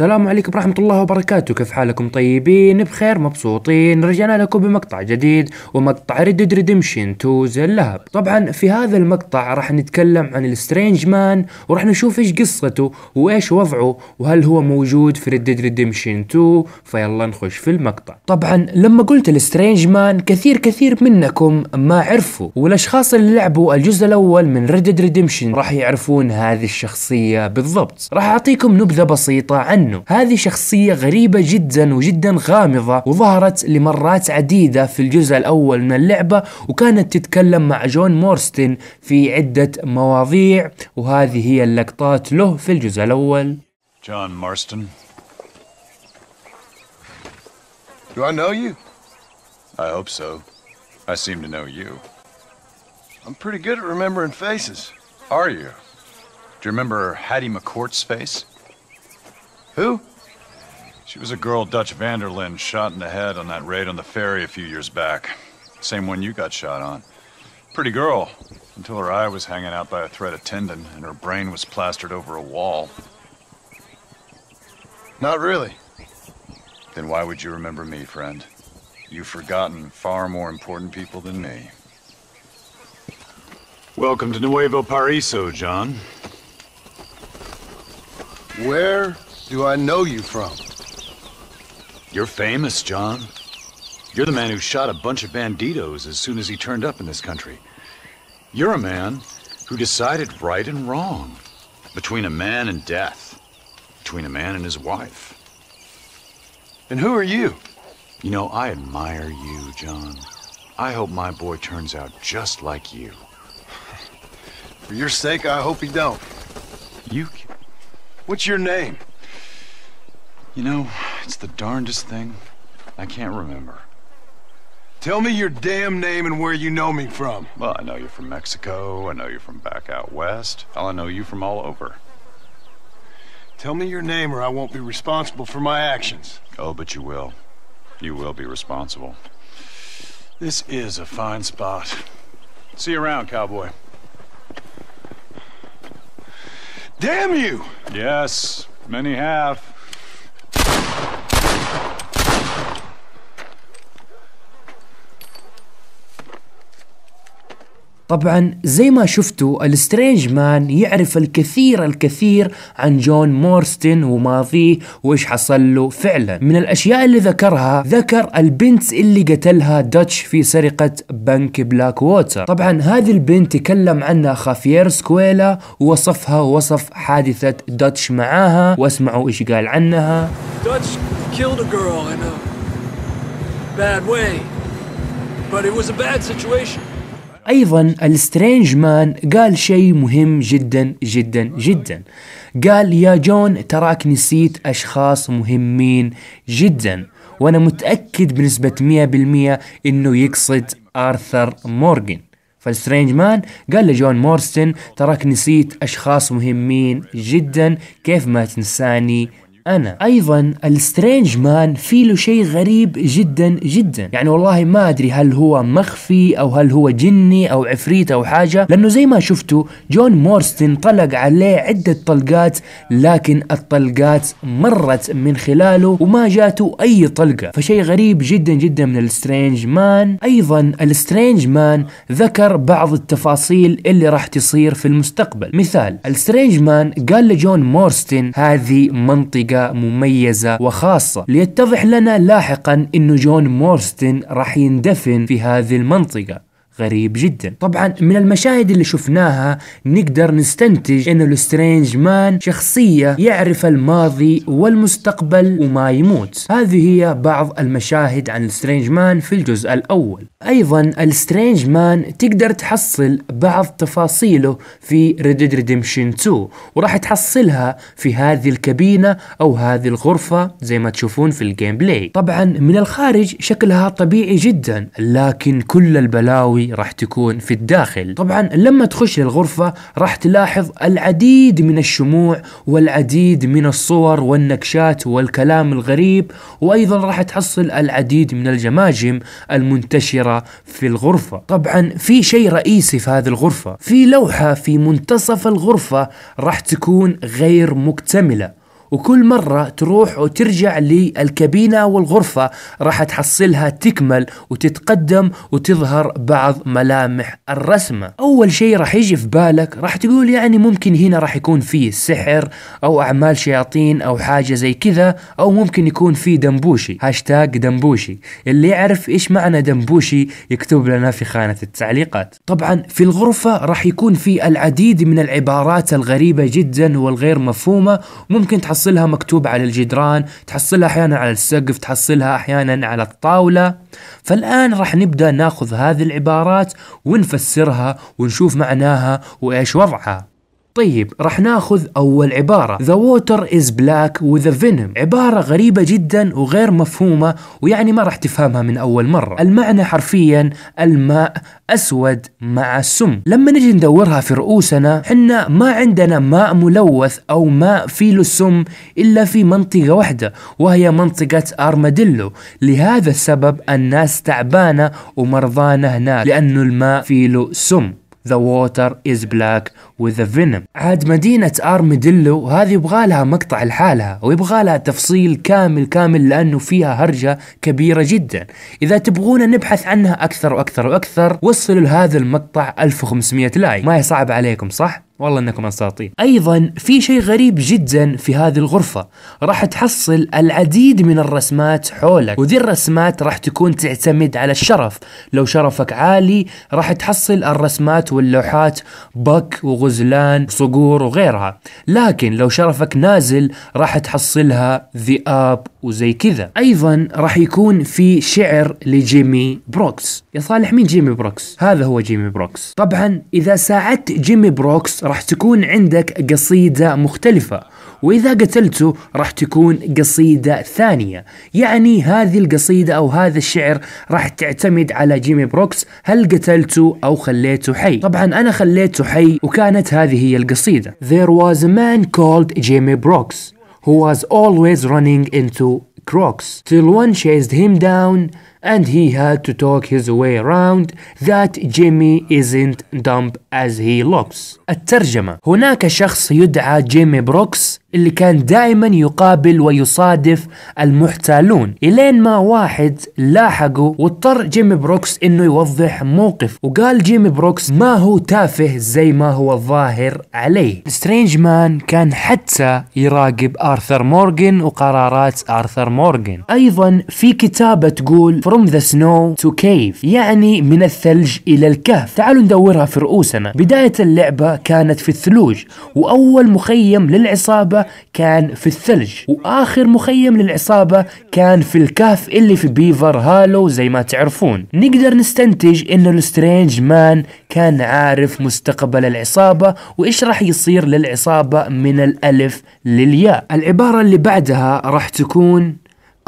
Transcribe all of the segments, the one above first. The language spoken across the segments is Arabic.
السلام عليكم ورحمة الله وبركاته كيف حالكم طيبين بخير مبسوطين رجعنا لكم بمقطع جديد ومقطع ريد ريدمشن 2 زي اللهب طبعا في هذا المقطع راح نتكلم عن السترينج مان وراح نشوف ايش قصته وايش وضعه وهل هو موجود في ريد ريدمشن 2 فيلا نخش في المقطع طبعا لما قلت السترينج مان كثير كثير منكم ما عرفوا والاشخاص اللي لعبوا الجزء الاول من ريد ريدمشن راح يعرفون هذه الشخصية بالضبط راح اعطيكم نبذة بسيطة عنه عنه هذه شخصية غريبة جدا وجدا غامضة وظهرت لمرات عديدة في الجزء الأول من اللعبة وكانت تتكلم مع جون مورستن في عدة مواضيع وهذه هي اللقطات له في الجزء الأول جون Marston. Do I know you? I hope so. I seem to know you. I'm pretty good at remembering faces. Are you? Do you remember Hattie McCourt's face? Who? She was a girl Dutch Vanderlyn shot in the head on that raid on the ferry a few years back. Same one you got shot on. Pretty girl, until her eye was hanging out by a thread of tendon and her brain was plastered over a wall. Not really. Then why would you remember me, friend? You've forgotten far more important people than me. Welcome to Nuevo Paraiso, John. Where do I know you from? You're famous, John. You're the man who shot a bunch of banditos as soon as he turned up in this country. You're a man who decided right and wrong between a man and death, between a man and his wife. And who are you? You know, I admire you, John. I hope my boy turns out just like you. For your sake, I hope he don't. You... What's your name? You know, it's the darndest thing. I can't remember. Tell me your damn name and where you know me from. Well, I know you are from Mexico. I know you are from back out west. Hell, I know you from all over. Tell me your name or I won't be responsible for my actions. Oh, but you will. You will be responsible. This is a fine spot. See you around, cowboy. Damn you! Yes, many have. طبعا زي ما شفتوا السترينج مان يعرف الكثير الكثير عن جون مورستن وماضيه وايش حصل له فعلا من الاشياء اللي ذكرها ذكر البنت اللي قتلها داتش في سرقة بنك بلاك ووتر طبعا هذه البنت تكلم عنها خافير سكويلا ووصفها وصف حادثة داتش معاها واسمعوا ايش قال عنها Dutch killed a girl in a bad way but it was a bad situation ايضا السترينج مان قال شيء مهم جدا جدا جدا قال يا جون تراك نسيت اشخاص مهمين جدا وانا متاكد بنسبه 100% انه يقصد ارثر مورغان فالسترينج مان قال لجون مورستن تراك نسيت اشخاص مهمين جدا كيف ما تنساني أنا أيضا السترينج مان في له شيء غريب جدا جدا يعني والله ما أدري هل هو مخفي أو هل هو جني أو عفريت أو حاجة لأنه زي ما شفتوا جون مورستن طلق عليه عدة طلقات لكن الطلقات مرت من خلاله وما جاته أي طلقة فشيء غريب جدا جدا من السترينج مان أيضا السترينج مان ذكر بعض التفاصيل اللي راح تصير في المستقبل مثال السترينج مان قال لجون مورستن هذه منطقة بطريقة مميزة وخاصة ليتضح لنا لاحقا أن جون مورستن راح يندفن في هذه المنطقة غريب جدا طبعا من المشاهد اللي شفناها نقدر نستنتج ان السترينج مان شخصية يعرف الماضي والمستقبل وما يموت هذه هي بعض المشاهد عن السترينج مان في الجزء الاول ايضا السترينج مان تقدر تحصل بعض تفاصيله في ريد ريديمشن 2 وراح تحصلها في هذه الكابينة او هذه الغرفة زي ما تشوفون في الجيم بلاي طبعا من الخارج شكلها طبيعي جدا لكن كل البلاوي راح تكون في الداخل طبعا لما تخش للغرفة راح تلاحظ العديد من الشموع والعديد من الصور والنكشات والكلام الغريب وأيضا راح تحصل العديد من الجماجم المنتشرة في الغرفة طبعا في شيء رئيسي في هذه الغرفة في لوحة في منتصف الغرفة راح تكون غير مكتملة وكل مرة تروح وترجع للكابينة والغرفة راح تحصلها تكمل وتتقدم وتظهر بعض ملامح الرسمة أول شيء راح يجي في بالك راح تقول يعني ممكن هنا راح يكون فيه سحر أو أعمال شياطين أو حاجة زي كذا أو ممكن يكون فيه دمبوشي هاشتاج دمبوشي اللي يعرف إيش معنى دمبوشي يكتب لنا في خانة التعليقات طبعا في الغرفة راح يكون في العديد من العبارات الغريبة جدا والغير مفهومة ممكن تحصل تحصلها مكتوب على الجدران تحصلها أحيانا على السقف تحصلها أحيانا على الطاولة فالآن راح نبدأ ناخذ هذه العبارات ونفسرها ونشوف معناها وإيش وضعها طيب راح ناخذ اول عباره ذا ووتر از بلاك وذا فينوم عباره غريبه جدا وغير مفهومه ويعني ما راح تفهمها من اول مره المعنى حرفيا الماء اسود مع السم لما نجي ندورها في رؤوسنا حنا ما عندنا ماء ملوث او ماء فيه له السم الا في منطقه واحده وهي منطقه ارماديلو لهذا السبب الناس تعبانه ومرضانه هناك لانه الماء فيه له سم ذا ووتر از بلاك وذا فينم عاد مدينة ارميديلو هذه يبغالها مقطع لحالها لها تفصيل كامل كامل لانه فيها هرجة كبيرة جدا اذا تبغون نبحث عنها اكثر واكثر واكثر وصلوا لهذا المقطع 1500 لايك ما هي صعب عليكم صح؟ والله انكم اساطير ايضا في شيء غريب جدا في هذه الغرفه راح تحصل العديد من الرسمات حولك وذي الرسمات راح تكون تعتمد على الشرف لو شرفك عالي راح تحصل الرسمات واللوحات بك وغزلان وصقور وغيرها لكن لو شرفك نازل راح تحصلها ذئاب وزي كذا ايضا راح يكون في شعر لجيمي بروكس يا صالح مين جيمي بروكس هذا هو جيمي بروكس طبعا اذا ساعدت جيمي بروكس راح تكون عندك قصيدة مختلفة وإذا قتلته راح تكون قصيدة ثانية يعني هذه القصيدة أو هذا الشعر راح تعتمد على جيمي بروكس هل قتلته أو خليته حي طبعا أنا خليته حي وكانت هذه هي القصيدة There was a man called Jimmy Brooks who was always running into Crocs till one chased him down and he had to talk his way around that Jimmy isn't dumb as he looks الترجمة هناك شخص يدعى جيمي بروكس اللي كان دائما يقابل ويصادف المحتالون إلين ما واحد لاحقه واضطر جيمي بروكس انه يوضح موقف وقال جيمي بروكس ما هو تافه زي ما هو الظاهر عليه سترينج مان كان حتى يراقب آرثر مورغن وقرارات آرثر مورغن أيضا في كتابة تقول From the snow to cave يعني من الثلج إلى الكهف تعالوا ندورها في رؤوسنا بداية اللعبة كانت في الثلوج وأول مخيم للعصابة كان في الثلج وآخر مخيم للعصابة كان في الكهف اللي في بيفر هالو زي ما تعرفون نقدر نستنتج أن السترينج مان كان عارف مستقبل العصابة وإيش راح يصير للعصابة من الألف للياء العبارة اللي بعدها راح تكون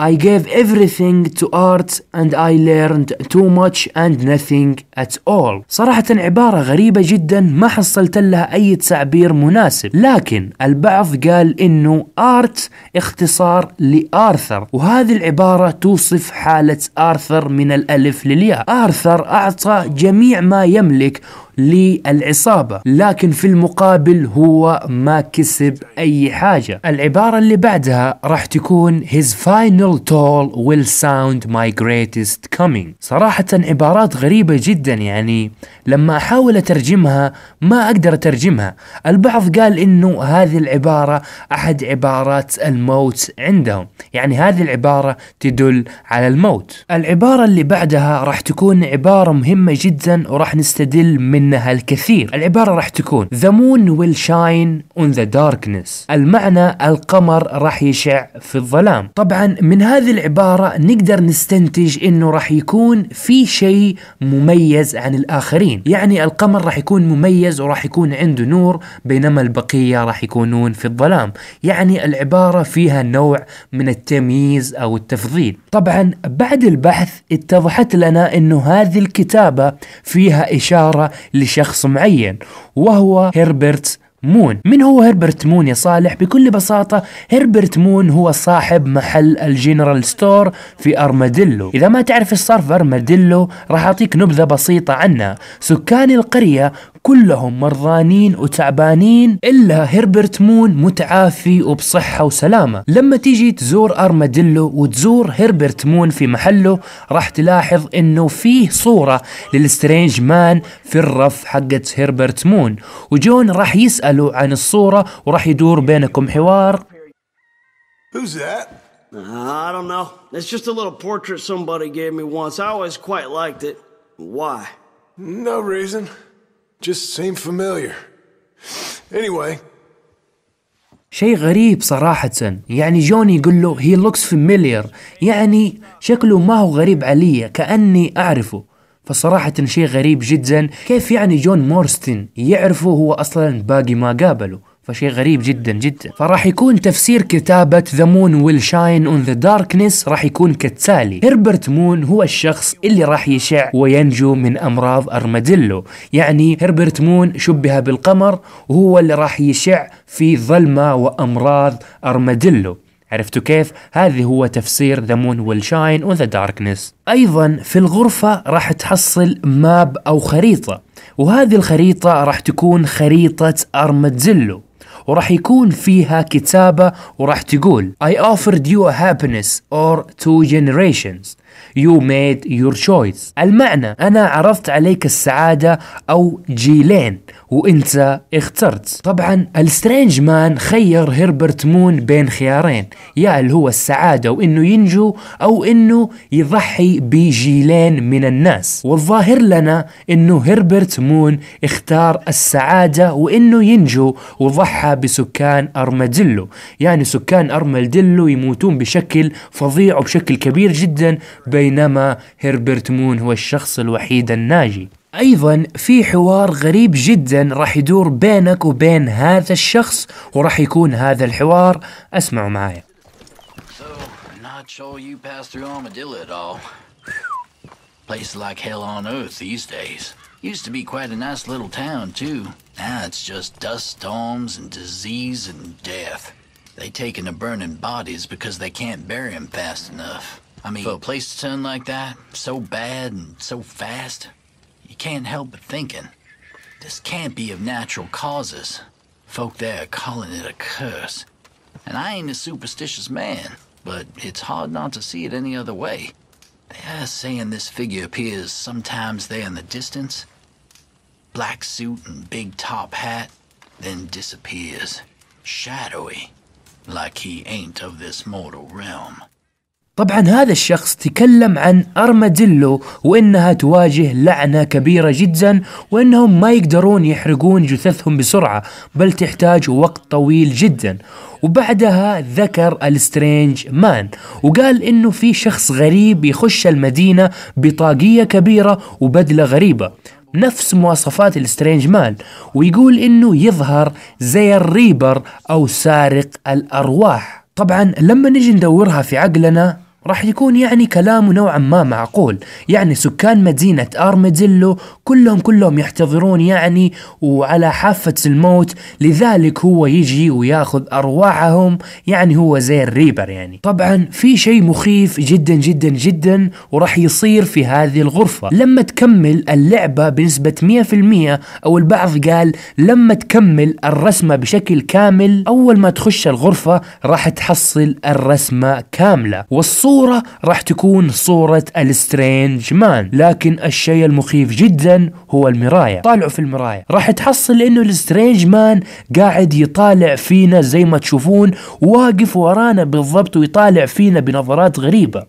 I gave everything to art and I learned too much and nothing at all. صراحة عبارة غريبة جدا ما حصلت لها أي تعبير مناسب، لكن البعض قال إنه art اختصار لآرثر، وهذه العبارة توصف حالة آرثر من الألف للياء. آرثر أعطى جميع ما يملك للعصابة لكن في المقابل هو ما كسب أي حاجة العبارة اللي بعدها راح تكون His final toll will sound my greatest coming صراحة عبارات غريبة جدا يعني لما أحاول أترجمها ما أقدر أترجمها البعض قال إنه هذه العبارة أحد عبارات الموت عندهم يعني هذه العبارة تدل على الموت العبارة اللي بعدها راح تكون عبارة مهمة جدا وراح نستدل من منها الكثير العبارة راح تكون The moon will shine on the darkness المعنى القمر راح يشع في الظلام طبعا من هذه العبارة نقدر نستنتج انه راح يكون في شيء مميز عن الاخرين يعني القمر راح يكون مميز وراح يكون عنده نور بينما البقية راح يكونون في الظلام يعني العبارة فيها نوع من التمييز او التفضيل طبعا بعد البحث اتضحت لنا انه هذه الكتابة فيها اشارة لشخص معين وهو هربرت مون من هو هربرت مون يا صالح بكل بساطة هربرت مون هو صاحب محل الجنرال ستور في أرماديلو إذا ما تعرف ايش صار في أرماديلو راح أعطيك نبذة بسيطة عنه سكان القرية كلهم مرضانين وتعبانين إلا هربرت مون متعافي وبصحة وسلامة لما تيجي تزور أرماديلو وتزور هربرت مون في محله راح تلاحظ أنه فيه صورة للسترينج مان في الرف حقت هربرت مون وجون راح يسأله عن الصورة وراح يدور بينكم حوار Who's that? Uh, I don't know. It's just a little portrait somebody gave me once. I always quite liked it. Why? No reason. Just seemed familiar. Anyway. شيء غريب صراحة يعني جوني يقول له he looks familiar يعني شكله ما هو غريب علي كأني أعرفه فصراحة شيء غريب جدا كيف يعني جون مورستن يعرفه هو أصلا باقي ما قابله فشيء غريب جدا جدا فراح يكون تفسير كتابة The Moon Will Shine on the Darkness راح يكون كالتالي هربرت مون هو الشخص اللي راح يشع وينجو من أمراض أرماديلو يعني هربرت مون شبه بالقمر وهو اللي راح يشع في ظلمة وأمراض أرماديلو عرفتوا كيف؟ هذه هو تفسير The Moon Will Shine on the Darkness أيضا في الغرفة راح تحصل ماب أو خريطة وهذه الخريطة راح تكون خريطة أرمادزيلو وراح يكون فيها كتابة وراح تقول I offered you a happiness or two generations You made your choice المعنى أنا عرضت عليك السعادة أو جيلين وانت اخترت طبعا السترينج مان خير هربرت مون بين خيارين يا اللي هو السعادة وانه ينجو او انه يضحي بجيلين من الناس والظاهر لنا انه هربرت مون اختار السعادة وانه ينجو وضحى بسكان أرمدلو. يعني سكان أرمدلو يموتون بشكل فظيع وبشكل كبير جدا بينما هربرت مون هو الشخص الوحيد الناجي ايضا في حوار غريب جدا راح يدور بينك وبين هذا الشخص وراح يكون هذا الحوار اسمعوا معايا sure Place like hell on earth these days. Used to be quite a nice little town, too. Now it's just dust storms and disease and death. They taking to burning bodies because they can't bury them fast enough. I mean, for a place to turn like that, so bad and so fast, you can't help but thinking, this can't be of natural causes. Folk there are calling it a curse. And I ain't a superstitious man, but it's hard not to see it any other way. They are saying this figure appears sometimes there in the distance. Black suit and big top hat, then disappears, shadowy, like he ain't of this mortal realm. طبعا هذا الشخص تكلم عن أرماديلو وإنها تواجه لعنة كبيرة جدا وإنهم ما يقدرون يحرقون جثثهم بسرعة بل تحتاج وقت طويل جدا وبعدها ذكر السترينج مان وقال إنه في شخص غريب يخش المدينة بطاقية كبيرة وبدلة غريبة نفس مواصفات السترينج مان ويقول إنه يظهر زي الريبر أو سارق الأرواح طبعا لما نجي ندورها في عقلنا راح يكون يعني كلامه نوعا ما معقول يعني سكان مدينة أرمديلو كلهم كلهم يحتضرون يعني وعلى حافة الموت لذلك هو يجي وياخذ أرواحهم يعني هو زي الريبر يعني طبعا في شيء مخيف جدا جدا جدا وراح يصير في هذه الغرفة لما تكمل اللعبة بنسبة 100% أو البعض قال لما تكمل الرسمة بشكل كامل أول ما تخش الغرفة راح تحصل الرسمة كاملة والصورة الصورة راح تكون صورة السترينج مان لكن الشيء المخيف جدا هو المراية طالعوا في المراية راح تحصل انه السترينج مان قاعد يطالع فينا زي ما تشوفون واقف ورانا بالضبط ويطالع فينا بنظرات غريبة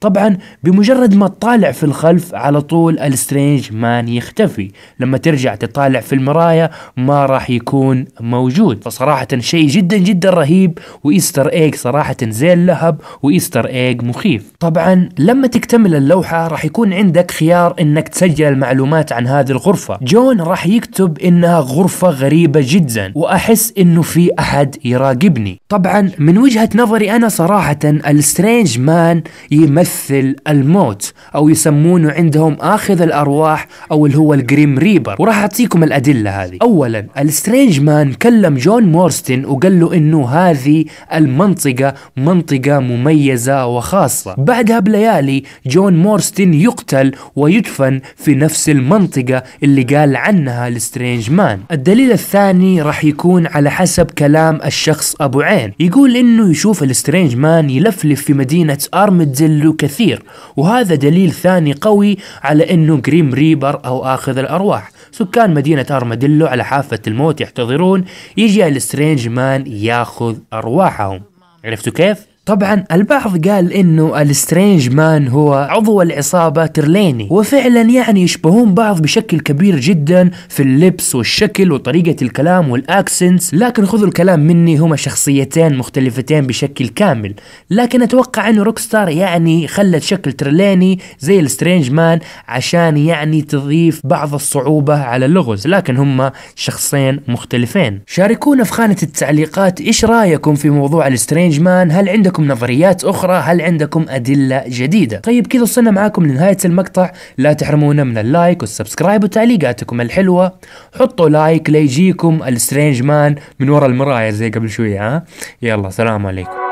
طبعا بمجرد ما تطالع في الخلف على طول السترينج مان يختفي لما ترجع تطالع في المرايا ما راح يكون موجود فصراحة شيء جدا جدا رهيب وإيستر إيج صراحة زي اللهب وإيستر إيج مخيف طبعا لما تكتمل اللوحة راح يكون عندك خيار إنك تسجل معلومات عن هذه الغرفة جون راح يكتب إنها غرفة غريبة جدا وأحس إنه في أحد يراقبني طبعا من وجهة نظري أنا صراحة السترينج مان يمثل يمثل الموت أو يسمونه عندهم آخذ الأرواح أو اللي هو الجريم ريبر وراح أعطيكم الأدلة هذه أولا السترينج مان كلم جون مورستن وقال له إنه هذه المنطقة منطقة مميزة وخاصة بعدها بليالي جون مورستن يقتل ويدفن في نفس المنطقة اللي قال عنها السترينج مان الدليل الثاني راح يكون على حسب كلام الشخص أبو عين يقول إنه يشوف السترينج مان يلفلف في مدينة أرمديلو كثير وهذا دليل ثاني قوي على أنه جريم ريبر أو آخذ الأرواح سكان مدينة أرمديلو على حافة الموت يحتضرون يجي السترينج مان ياخذ أرواحهم عرفتوا كيف؟ طبعا البعض قال انه السترينج مان هو عضو العصابه ترليني وفعلا يعني يشبهون بعض بشكل كبير جدا في اللبس والشكل وطريقه الكلام والاكسنتس لكن خذوا الكلام مني هما شخصيتين مختلفتين بشكل كامل لكن اتوقع انه روكستار يعني خلت شكل ترليني زي السترينج مان عشان يعني تضيف بعض الصعوبه على اللغز لكن هما شخصين مختلفين شاركونا في خانه التعليقات ايش رايكم في موضوع السترينج مان هل عندكم عندكم نظريات أخرى هل عندكم أدلة جديدة طيب كذا وصلنا معاكم لنهاية المقطع لا تحرمونا من اللايك والسبسكرايب وتعليقاتكم الحلوة حطوا لايك ليجيكم السترينج مان من ورا المراية زي قبل شوية ها يلا سلام عليكم